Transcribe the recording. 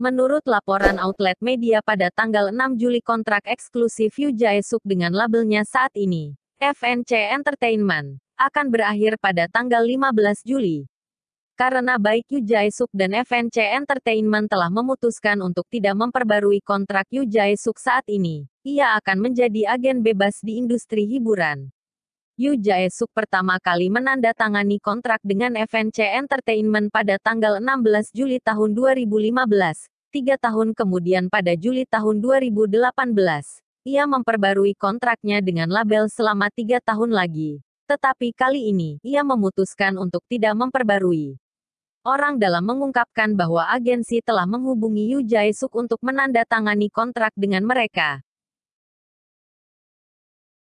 Menurut laporan outlet media pada tanggal 6 Juli kontrak eksklusif Yu Jae-suk dengan labelnya saat ini, FNC Entertainment, akan berakhir pada tanggal 15 Juli. Karena baik Yu Jae-suk dan FNC Entertainment telah memutuskan untuk tidak memperbarui kontrak Yu Jae-suk saat ini, ia akan menjadi agen bebas di industri hiburan. Yu Jae-suk pertama kali menandatangani kontrak dengan FNC Entertainment pada tanggal 16 Juli tahun 2015. Tiga tahun kemudian pada Juli tahun 2018, ia memperbarui kontraknya dengan label selama tiga tahun lagi. Tetapi kali ini, ia memutuskan untuk tidak memperbarui. Orang dalam mengungkapkan bahwa agensi telah menghubungi Yu Jae-suk untuk menandatangani kontrak dengan mereka.